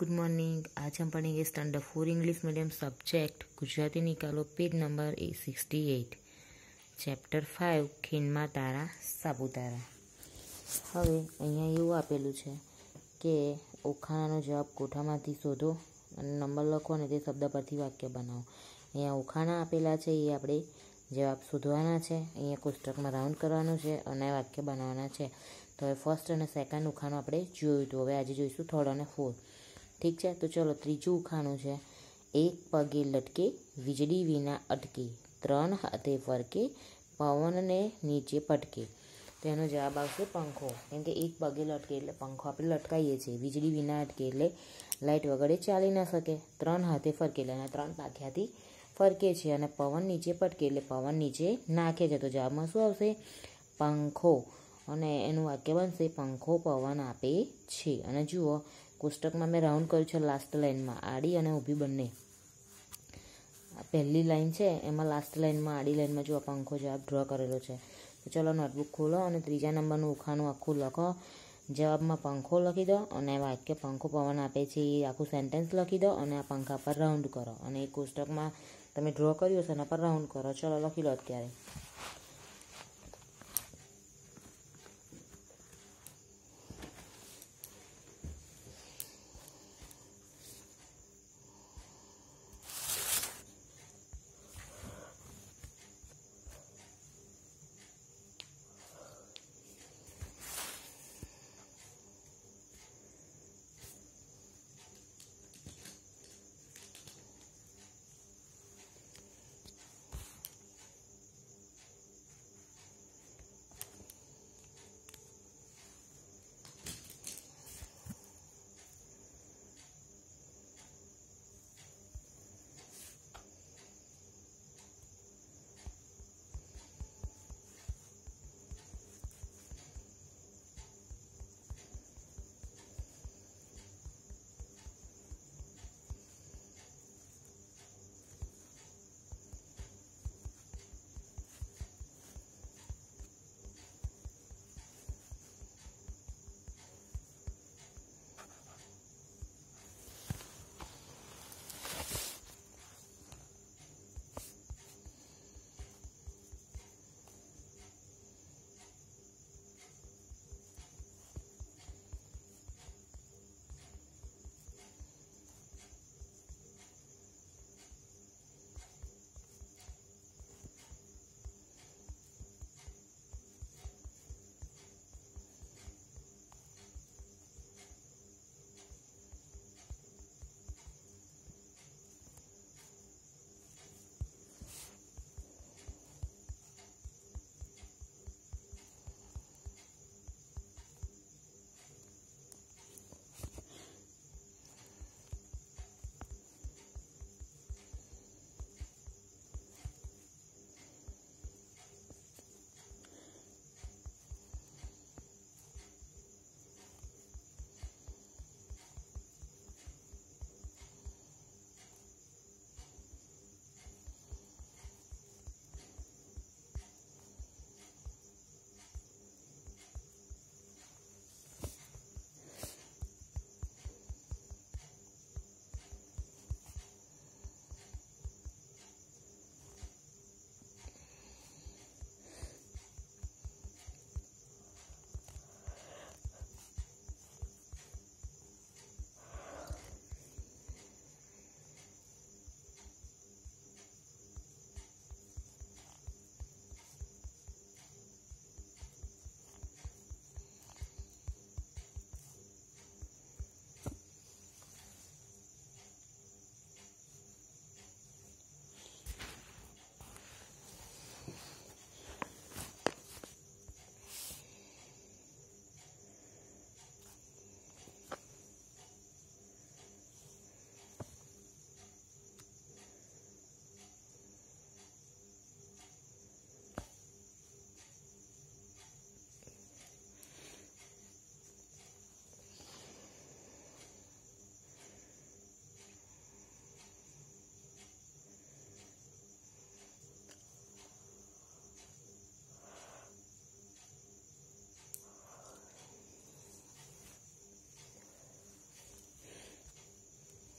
good morning आज हम पढ़ेंगे standard for English medium subject Gujarati નિકાલો पेज નંબર એ સિક્સટી एट ચેપ્ટર ફાઇવ ખીણમાં તારા સાપુતારા હવે અહીંયા એવું આપેલું છે કે ઓખાણાનો જવાબ કોઠામાંથી શોધો અને નંબર લખો અને તે શબ્દ પરથી વાક્ય બનાવો અહીંયા ઓખાણા આપેલા છે એ આપણે જવાબ શોધવાના છે અહીંયા કોષ્ટકમાં રાઉન્ડ કરવાનું છે અને વાક્ય બનાવવાના છે તો હવે ફર્સ્ટ અને સેકન્ડ ઉખાણું આપણે જોયું હતું હવે આજે જોઈશું થર્ડ અને ફોર્થ ઠીક છે તો ચલો ત્રીજું ઉખાણું છે એક પગે લટકે વીજળી વિના અટકે ત્રણ હાથે ફરકે પવનને નીચે પટકે તેનો જવાબ આવશે પંખો કેમ કે એક પગે લટકે એટલે પંખો આપણે લટકાઈએ છીએ વીજળી વિના અટકે એટલે લાઇટ વગર ચાલી ના શકે ત્રણ હાથે ફરકે એટલે એના ત્રણ પાખ્યાથી ફરકે છે અને પવન નીચે પટકે એટલે પવન નીચે નાખે છે તો જવાબમાં શું આવશે પંખો અને એનું વાક્ય બનશે પંખો પવન આપે છે અને જુઓ કોષ્ટકમાં મેં રાઉન્ડ કર્યું છે લાસ્ટ લાઇનમાં આડી અને ઊભી બંને પહેલી લાઇન છે એમાં લાસ્ટ લાઇનમાં આડી લાઇનમાં જુઓ પંખો જવાબ ડ્રો કરેલો છે તો ચલો નોટબુક ખોલો અને ત્રીજા નંબરનું ઉખાણું આખું લખો જવાબમાં પંખો લખી દો અને વાક્ય પંખો પવન આપે છે એ આખું સેન્ટેન્સ લખી દો અને આ પંખા પર રાઉન્ડ કરો અને એ કોષ્ટકમાં તમે ડ્રો કર્યું હશે એના પર રાઉન્ડ કરો ચલો લખી લો અત્યારે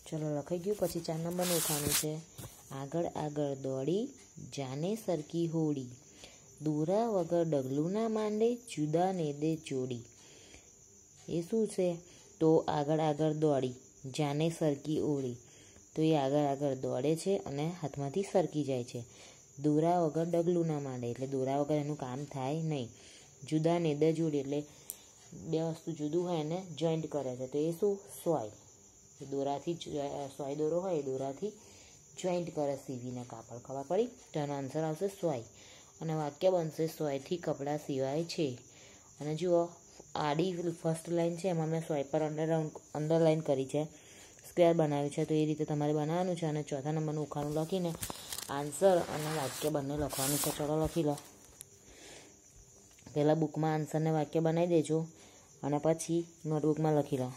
ચલો લખાઈ ગયું પછી ચાર નંબરનું ઉખાણું છે આગળ આગળ દોડી જાને સરકી હોડી દોરા વગર ડગલું ના માંડે જુદા ને દે જોડી એ શું છે તો આગળ આગળ દોડી જાને સરકી ઓળી તો એ આગળ આગળ દોડે છે અને હાથમાંથી સરકી જાય છે દોરા વગર ડગલું ના માંડે એટલે દોરા વગર એનું કામ થાય નહીં જુદા ને દે જોડી એટલે બે વસ્તુ જુદું હોય એને જોઈન્ટ કરે છે તો એ શું સોય દોરાથી સોય દોરો હોય એ દોરાથી જોઈન્ટ કરે સીવીને કાપડ ખબર પડી તો એનો આન્સર આવશે સોય અને વાક્ય બનશે સોયથી કપડાં સિવાય છે અને જુઓ આડી ફર્સ્ટ લાઇન છે એમાં મેં સ્વાઈપર અંડરરાઉન્ડ અંડરલાઇન કરી છે સ્ક્વેર બનાવ્યું છે તો એ રીતે તમારે બનાવવાનું છે અને ચોથા નંબરનું ઉખાણું લખીને આન્સર અને વાક્ય બંને લખવાનું છે ચલો લખી લો પહેલાં બુકમાં આન્સરને વાક્ય બનાવી દેજો અને પછી નોટબુકમાં લખી લો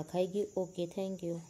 રખાઈ ગયું ઓકે થેન્ક યુ